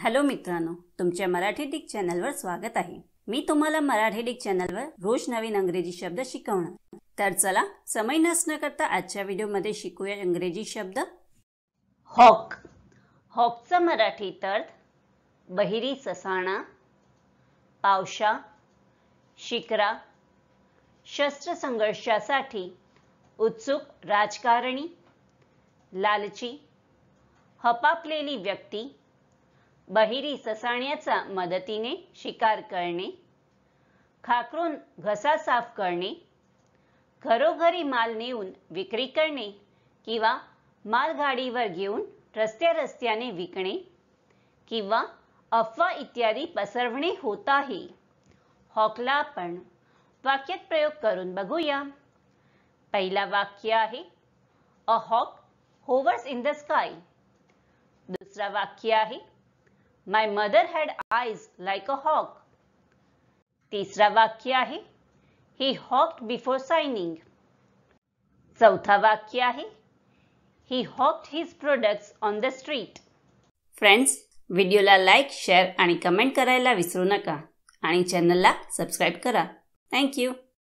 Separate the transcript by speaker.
Speaker 1: hello मित्रांनो तुमच्या Marathi Dick चॅनलवर स्वागत आहे मी तुम्हाला मराठी डिक चॅनलवर रोज नवीन अंग्रेजी शब्द शिकवणार तर चला समय नसणं करता आजच्या व्हिडिओमध्ये शिकूया इंग्रजी शब्द हॉक हॉकचा मराठी तर्थ बहिरी ससाणा पावशा शिकरा शस्त्र संघर्षासाठी उत्सुक राजकारणी लालची हपापलेली व्यक्ती बहिरी ससाण्याचा मदतीने शिकार करणे खाकरून घसा साफ करणे घरोघरी माल नेऊन विक्री करणे किंवा मालगाडीवर घेऊन रस्त्या रस्त्याने विकणे किंवा अफवा इत्यादी पसरवणे होत आहे हॉकला आपण वाक्यात प्रयोग करून बघूया पहिला वाक्य आहे a hawk hovers in the sky दुसरा वाक्य आहे my mother had eyes like a hawk तिसरा वाक्य आहे ही हॉक्ड बिफोर सायनिंग चौथा वाक्य आहे he hawked his products on the street friends व्हिडिओला लाईक शेअर आणि कमेंट करायला विसरू नका आणि चॅनलला सबस्क्राईब करा थँक्यू